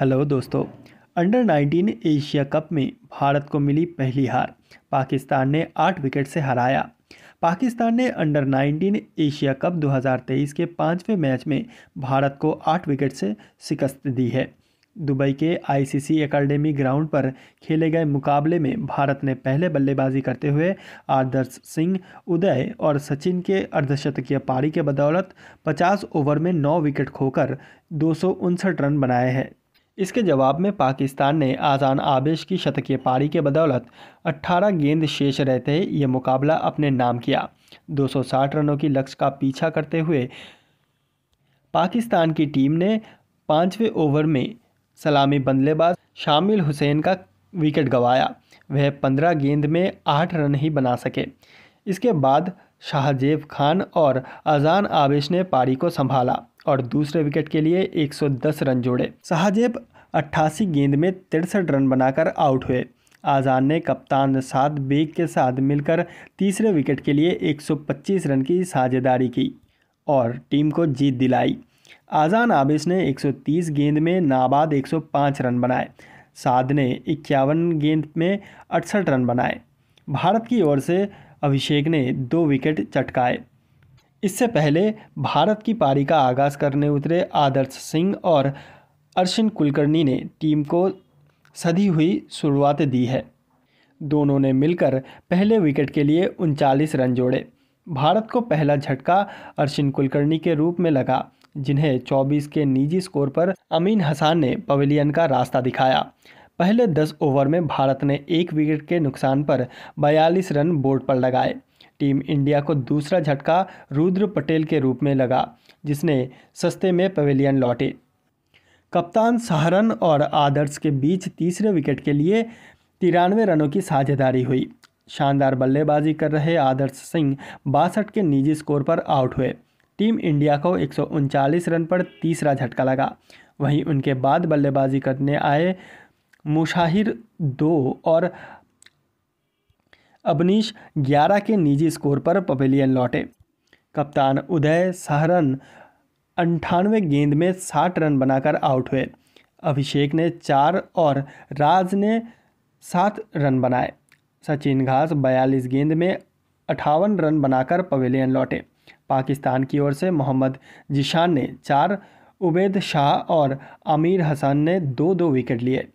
hello दोस्तों under 19 Asia cup में भारत को मिली पहली हार पाकिस्तान ने आठ विकेट से हराया पाकिस्तान ने अंडर 19 एशिया कप 2023 के पाँचवें मैच में भारत को आठ विकेट से शिकस्त दी है दुबई के आईसीसी एकेडमी ग्राउंड पर खेले गए मुकाबले में भारत ने पहले बल्लेबाजी करते हुए आदर्श सिंह उदय और सचिन के अर्धशतकीय पारी के बदौलत 50 ओवर में 9 विकेट खोकर दो रन बनाए हैं इसके जवाब में पाकिस्तान ने आज़ान आबिश की शतकीय पारी के बदौलत 18 गेंद शेष रहते ये मुकाबला अपने नाम किया 260 रनों की लक्ष्य का पीछा करते हुए पाकिस्तान की टीम ने पाँचवें ओवर में सलामी बल्लेबाज शामिल हुसैन का विकेट गंवाया वह पंद्रह गेंद में आठ रन ही बना सके इसके बाद शाहजेब खान और अजान आबिश ने पारी को संभाला और दूसरे विकेट के लिए 110 रन जोड़े शाहजेब 88 गेंद में तिरसठ रन बनाकर आउट हुए आज़ान ने कप्तान साद बेग के साथ मिलकर तीसरे विकेट के लिए 125 रन की साझेदारी की और टीम को जीत दिलाई आज़ान आबिस ने 130 गेंद में नाबाद 105 रन बनाए साद ने इक्यावन गेंद में अड़सठ रन बनाए भारत की ओर से अभिषेक ने दो विकेट चटकाए इससे पहले भारत की पारी का आगाज़ करने उतरे आदर्श सिंह और अर्शिन कुलकर्णी ने टीम को सधी हुई शुरुआत दी है दोनों ने मिलकर पहले विकेट के लिए उनचालीस रन जोड़े भारत को पहला झटका अर्शिन कुलकर्णी के रूप में लगा जिन्हें 24 के निजी स्कोर पर अमीन हसान ने पवेलियन का रास्ता दिखाया पहले दस ओवर में भारत ने एक विकेट के नुकसान पर 42 रन बोर्ड पर लगाए टीम इंडिया को दूसरा झटका रुद्र पटेल के रूप में लगा जिसने सस्ते में पवेलियन लौटे कप्तान सहारन और आदर्श के बीच तीसरे विकेट के लिए तिरानवे रनों की साझेदारी हुई शानदार बल्लेबाजी कर रहे आदर्श सिंह बासठ के निजी स्कोर पर आउट हुए टीम इंडिया को एक रन पर तीसरा झटका लगा वहीं उनके बाद बल्लेबाजी करने आए मुशाहिर दो और अबनीश ग्यारह के निजी स्कोर पर पवेलियन लौटे कप्तान उदय सहरन अंठानवे गेंद में साठ रन बनाकर आउट हुए अभिषेक ने चार और राज ने सात रन बनाए सचिन घास बयालीस गेंद में अठावन रन बनाकर पवेलियन लौटे पाकिस्तान की ओर से मोहम्मद जिशान ने चार उबैद शाह और आमिर हसन ने दो दो विकेट लिए